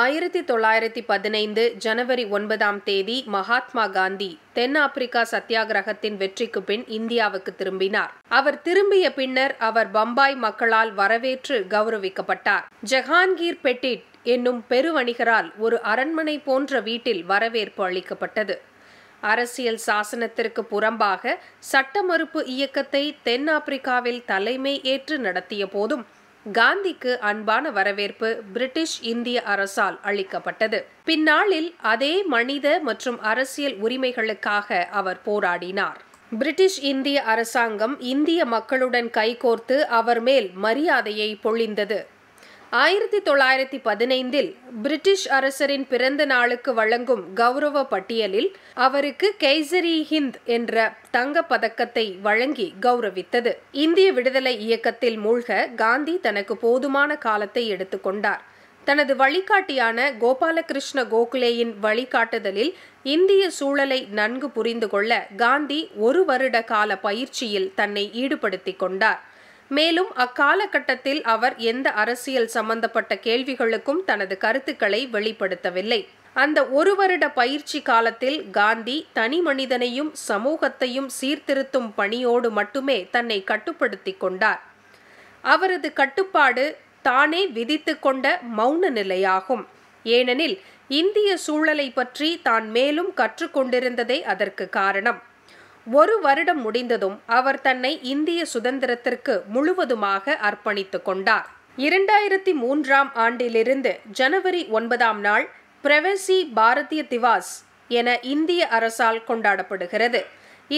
ஆயிரத்தி தொள்ளாயிரத்தி பதினைந்து ஜனவரி ஒன்பதாம் தேதி மகாத்மா காந்தி தென்னாப்பிரிக்கா சத்தியாகிரகத்தின் வெற்றிக்கு பின் இந்தியாவுக்கு திரும்பினார் அவர் திரும்பிய பின்னர் அவர் பம்பாய் மக்களால் வரவேற்று கௌரவிக்கப்பட்டார் ஜஹாங்கீர் பெட்டிட் என்னும் பெருவணிகரால் ஒரு அரண்மனை போன்ற வீட்டில் வரவேற்பு அளிக்கப்பட்டது அரசியல் சாசனத்திற்கு புறம்பாக சட்ட மறுப்பு இயக்கத்தை தென்னாப்பிரிக்காவில் தலைமை ஏற்று நடத்திய போதும் காந்திக்கு அன்பான வரவேற்பு பிரிட்டிஷ் இந்திய அரசால் அளிக்கப்பட்டது பின்னாளில் அதே மனித மற்றும் அரசியல் உரிமைகளுக்காக அவர் போராடினார் பிரிட்டிஷ் இந்திய அரசாங்கம் இந்திய மக்களுடன் கைகோர்த்து அவர் மேல் மரியாதையை பொழிந்தது ஆயிரத்தி தொள்ளாயிரத்தி பதினைந்தில் பிரிட்டிஷ் அரசரின் பிறந்த நாளுக்கு வழங்கும் கௌரவ பட்டியலில் அவருக்கு கெய்சரி ஹிந்த் என்ற தங்க பதக்கத்தை வழங்கி கௌரவித்தது இந்திய விடுதலை இயக்கத்தில் மூழ்க காந்தி தனக்கு போதுமான காலத்தை எடுத்துக்கொண்டார் தனது வழிகாட்டியான கோபாலகிருஷ்ண கோகுலேயின் வழிகாட்டுதலில் இந்திய சூழலை நன்கு புரிந்து கொள்ள காந்தி ஒரு வருட கால பயிற்சியில் தன்னை ஈடுபடுத்திக் கொண்டார் மேலும் அக்காலகட்டத்தில் அவர் எந்த அரசியல் சம்பந்தப்பட்ட கேள்விகளுக்கும் தனது கருத்துக்களை வெளிப்படுத்தவில்லை அந்த ஒரு வருட பயிற்சி காலத்தில் காந்தி தனி மனிதனையும் சமூகத்தையும் சீர்திருத்தும் பணியோடு மட்டுமே தன்னை கட்டுப்படுத்தி கொண்டார் அவரது கட்டுப்பாடு தானே விதித்து கொண்ட மௌன நிலையாகும் ஏனெனில் இந்திய சூழலை பற்றி தான் மேலும் கற்றுக்கொண்டிருந்ததே அதற்கு காரணம் ஒரு வருடம் முடிந்ததும் அவர் தன்னை இந்திய சுதந்திரத்திற்கு முழுவதுமாக அர்ப்பணித்து கொண்டார் இரண்டாயிரத்தி மூன்றாம் ஆண்டிலிருந்து ஜனவரி ஒன்பதாம் நாள் பிரவசி பாரதிய திவாஸ் என இந்திய அரசால் கொண்டாடப்படுகிறது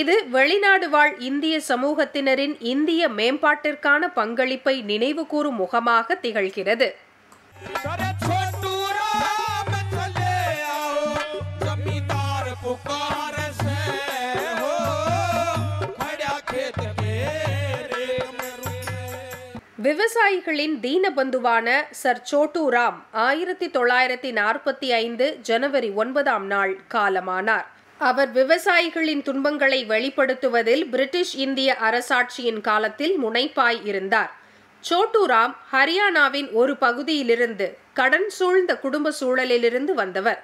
இது வெளிநாடு வாழ் இந்திய சமூகத்தினரின் இந்திய மேம்பாட்டிற்கான பங்களிப்பை நினைவுகூரும் முகமாக திகழ்கிறது விவசாயிகளின் தீனபந்துவான சர் சோட்டு ராம் ஆயிரத்தி தொள்ளாயிரத்தி நாற்பத்தி ஐந்து ஜனவரி ஒன்பதாம் நாள் காலமானார் அவர் விவசாயிகளின் துன்பங்களை வெளிப்படுத்துவதில் பிரிட்டிஷ் இந்திய அரசாட்சியின் காலத்தில் முனைப்பாய் இருந்தார் சோட்டுராம் ஹரியானாவின் ஒரு பகுதியிலிருந்து கடன் சூழ்ந்த குடும்ப சூழலிலிருந்து வந்தவர்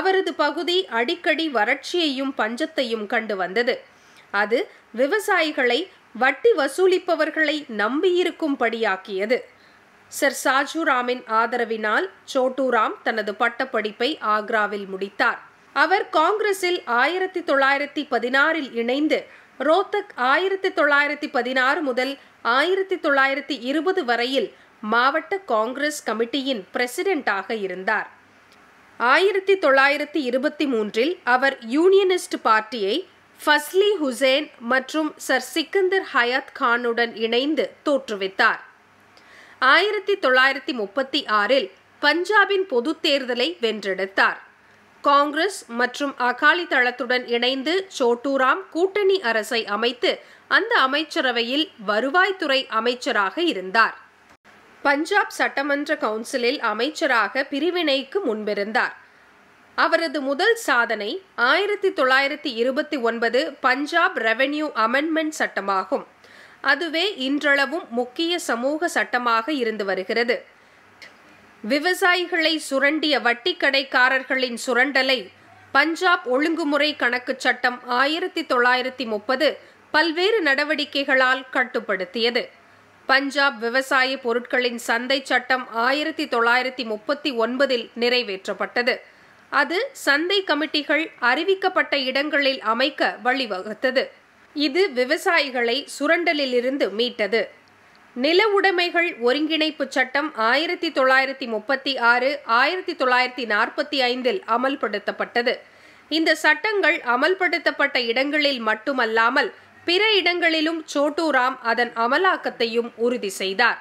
அவரது பகுதி அடிக்கடி வறட்சியையும் பஞ்சத்தையும் கண்டு வந்தது அது விவசாயிகளை வட்டி வசூலிப்பவர்களை நம்பியிருக்கும்படியாக்கியது சர் சாஜுராமின் ஆதரவினால் சோட்டுராம் தனது பட்டப்படிப்பை ஆக்ராவில் முடித்தார் அவர் காங்கிரஸில் ஆயிரத்தி தொள்ளாயிரத்தி பதினாறில் இணைந்து ரோத்தக் ஆயிரத்தி தொள்ளாயிரத்தி பதினாறு முதல் ஆயிரத்தி தொள்ளாயிரத்தி இருபது வரையில் மாவட்ட காங்கிரஸ் கமிட்டியின் பிரசிடெண்டாக இருந்தார் ஆயிரத்தி தொள்ளாயிரத்தி இருபத்தி மூன்றில் அவர் யூனியனிஸ்ட் பார்ட்டியை ஃபஸ்லி ஹுசேன் மற்றும் சர் சிக்கந்தர் ஹயாத் கானுடன் இணைந்து தோற்றுவித்தார் ஆயிரத்தி தொள்ளாயிரத்தி முப்பத்தி ஆறில் பஞ்சாபின் பொது தேர்தலை வென்றெடுத்தார் காங்கிரஸ் மற்றும் அகாலி தளத்துடன் இணைந்து சோட்டூராம் கூட்டணி அரசை அமைத்து அந்த அமைச்சரவையில் வருவாய்த்துறை அமைச்சராக இருந்தார் பஞ்சாப் சட்டமன்ற கவுன்சிலில் அமைச்சராக பிரிவினைக்கு முன்பிருந்தார் அவரது முதல் சாதனை ஆயிரத்தி தொள்ளாயிரத்தி இருபத்தி ஒன்பது பஞ்சாப் ரெவென்யூ அமெண்ட்மெண்ட் சட்டமாகும் அதுவே இன்றளவும் முக்கிய சமூக சட்டமாக இருந்து வருகிறது விவசாயிகளை சுரண்டிய வட்டிக்கடைக்காரர்களின் சுரண்டலை பஞ்சாப் ஒழுங்குமுறை கணக்கு சட்டம் ஆயிரத்தி தொள்ளாயிரத்தி முப்பது பல்வேறு நடவடிக்கைகளால் கட்டுப்படுத்தியது பஞ்சாப் விவசாய பொருட்களின் சந்தை சட்டம் ஆயிரத்தி தொள்ளாயிரத்தி முப்பத்தி ஒன்பதில் நிறைவேற்றப்பட்டது அது சந்தை கமிட்டிகள் அறிவிக்கப்பட்ட இடங்களில் அமைக்க வழிவகுத்தது இது விவசாயிகளை சுரண்டலிலிருந்து மீட்டது நில உடைமைகள் ஒருங்கிணைப்பு சட்டம் ஆயிரத்தி தொள்ளாயிரத்தி முப்பத்தி ஆறு ஆயிரத்தி தொள்ளாயிரத்தி நாற்பத்தி ஐந்தில் அமல்படுத்தப்பட்டது இந்த சட்டங்கள் அமல்படுத்தப்பட்ட இடங்களில் மட்டுமல்லாமல் பிற இடங்களிலும் சோட்டூராம் அதன் அமலாக்கத்தையும் உறுதி செய்தார்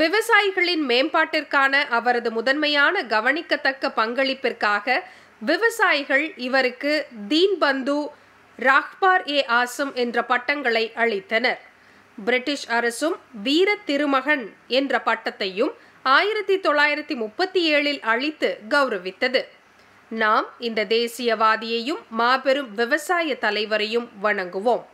விவசாயிகளின் மேம்பாட்டிற்கான அவரது முதன்மையான கவனிக்கத்தக்க பங்களிப்பிற்காக விவசாயிகள் இவருக்கு தீன்பந்து ராஹ்பார் ஏ ஆசம் என்ற பட்டங்களை அளித்தனர் பிரிட்டிஷ் அரசும் வீர திருமகன் என்ற பட்டத்தையும் ஆயிரத்தி தொள்ளாயிரத்தி முப்பத்தி ஏழில் அளித்து கௌரவித்தது நாம் இந்த தேசியவாதியையும் மாபெரும் விவசாய தலைவரையும் வணங்குவோம்